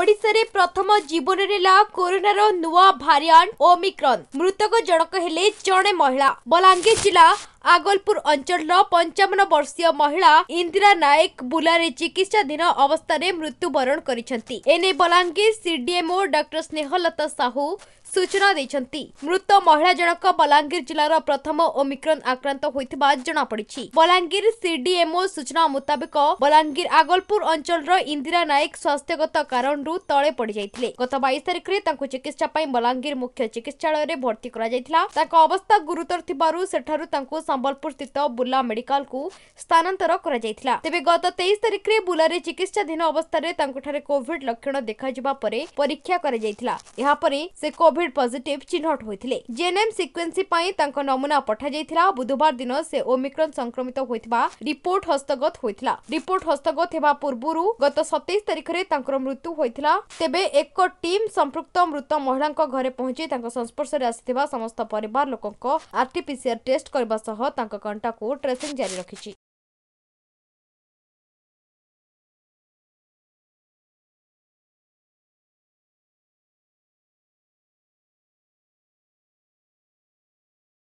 ওড়িশারে প্রথম জীবনের লা করোনার নূয়া ভারিয়ান্ট ওমিক্রন মৃতক জনক হলে জনে মহিলা বলাঙ্গীর জেলা আগলপুর অঞ্চলর পঞ্চাবন বর্ষীয় মহিলা ইন্দিরা নায়ক বুলারে চিকিৎসাধীন অবস্থায় মৃত্যুবরণ করেছেন এনে বলাঙ্গীর সিডিএমও ডক্টর স্নেহলতা সাহু ସୂଚନା ଦେଇଛନ୍ତି ମୃତ ମହିଳା ଜଣକ ବଲାଙ୍ଗୀର ଜିଲ୍ଲାର ପ୍ରଥମ ଓମିକ୍ରନ୍ ଆକ୍ରାନ୍ତ ହୋଇଥିବା ଜଣାପଡ଼ିଛି ବଲାଙ୍ଗୀର ସିଡିଏମ୍ଓ ସୂଚନା ମୁତାବକ ବଲାଙ୍ଗୀର ଆଗଲପୁର ଅଞ୍ଚଳର ଇନ୍ଦିରା ନାୟକ ସ୍ୱାସ୍ଥ୍ୟଗତ କାରଣରୁ ତଳେ ପଡ଼ିଯାଇଥିଲେ ଗତ ବାଇଶ ତାରିଖରେ ତାଙ୍କୁ ଚିକିତ୍ସା ପାଇଁ ବଲାଙ୍ଗୀର ମୁଖ୍ୟ ଚିକିତ୍ସାଳୟରେ ଭର୍ତ୍ତି କରାଯାଇଥିଲା ତାଙ୍କ ଅବସ୍ଥା ଗୁରୁତର ଥିବାରୁ ସେଠାରୁ ତାଙ୍କୁ ସମ୍ବଲପୁର ସ୍ଥିତ ବୁର୍ଲା ମେଡିକାଲକୁ ସ୍ଥାନାନ୍ତର କରାଯାଇଥିଲା ତେବେ ଗତ ତେଇଶ ତାରିଖରେ ବୁର୍ଲାରେ ଚିକିତ୍ସାଧୀନ ଅବସ୍ଥାରେ ତାଙ୍କଠାରେ କୋଭିଡ ଲକ୍ଷଣ ଦେଖାଯିବା ପରେ ପରୀକ୍ଷା କରାଯାଇଥିଲା ଏହାପରେ ସେ କୋଭିଡ चिहटेएनएम सिक्वेन्सि नमुना पठाइला बुधबार दिन ओमिक्रोन संक्रमित हस्तगत हुन्छ रिपोर्ट हस्तगत हेबा पूर्व गत रे तारिखले मृत्यु हुन्छ टीम एकपृक्त मृत महिला घर समस्त परिवार संस्पर्शले आोरपिसिआर टेस्ट करबा सह का ट्रेसिंग जारी र